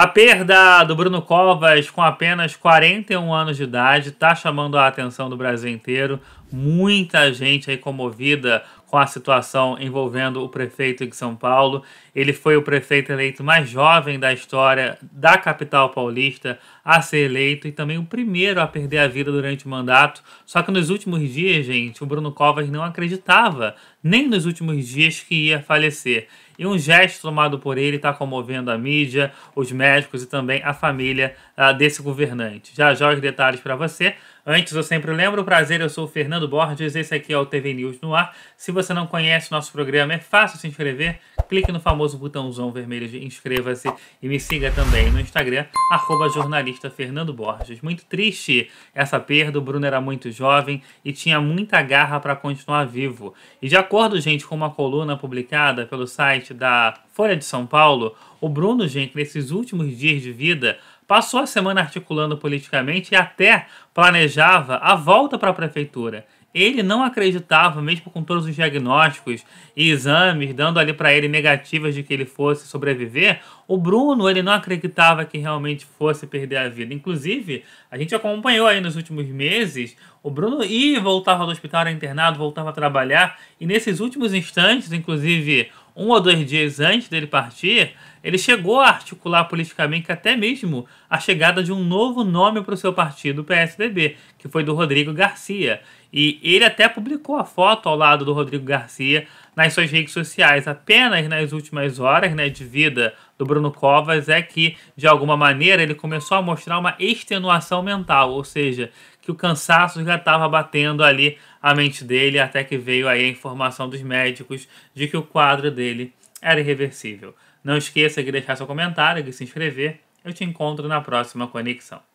A perda do Bruno Covas com apenas 41 anos de idade está chamando a atenção do Brasil inteiro. Muita gente aí comovida com a situação envolvendo o prefeito de São Paulo. Ele foi o prefeito eleito mais jovem da história da capital paulista a ser eleito e também o primeiro a perder a vida durante o mandato. Só que nos últimos dias, gente, o Bruno Covas não acreditava nem nos últimos dias que ia falecer. E um gesto tomado por ele está comovendo a mídia, os médicos e também a família uh, desse governante. Já já os detalhes para você. Antes, eu sempre lembro, prazer, eu sou o Fernando Borges, esse aqui é o TV News no ar. Se você não conhece nosso programa, é fácil se inscrever. Clique no famoso botãozão vermelho de inscreva-se e me siga também no Instagram, arroba jornalista Fernando Borges. Muito triste essa perda, o Bruno era muito jovem e tinha muita garra para continuar vivo. E de acordo acordo, gente, com uma coluna publicada pelo site da Folha de São Paulo, o Bruno, gente, nesses últimos dias de vida, passou a semana articulando politicamente e até planejava a volta para a prefeitura ele não acreditava, mesmo com todos os diagnósticos e exames dando ali para ele negativas de que ele fosse sobreviver, o Bruno ele não acreditava que realmente fosse perder a vida. Inclusive, a gente acompanhou aí nos últimos meses, o Bruno ia voltava do hospital, era internado, voltava a trabalhar, e nesses últimos instantes, inclusive um ou dois dias antes dele partir, ele chegou a articular politicamente até mesmo a chegada de um novo nome para o seu partido, o PSDB, que foi do Rodrigo Garcia. E ele até publicou a foto ao lado do Rodrigo Garcia nas suas redes sociais. Apenas nas últimas horas né, de vida do Bruno Covas é que, de alguma maneira, ele começou a mostrar uma extenuação mental, ou seja, que o cansaço já estava batendo ali a mente dele, até que veio aí a informação dos médicos de que o quadro dele era irreversível. Não esqueça de deixar seu comentário e de se inscrever. Eu te encontro na próxima conexão.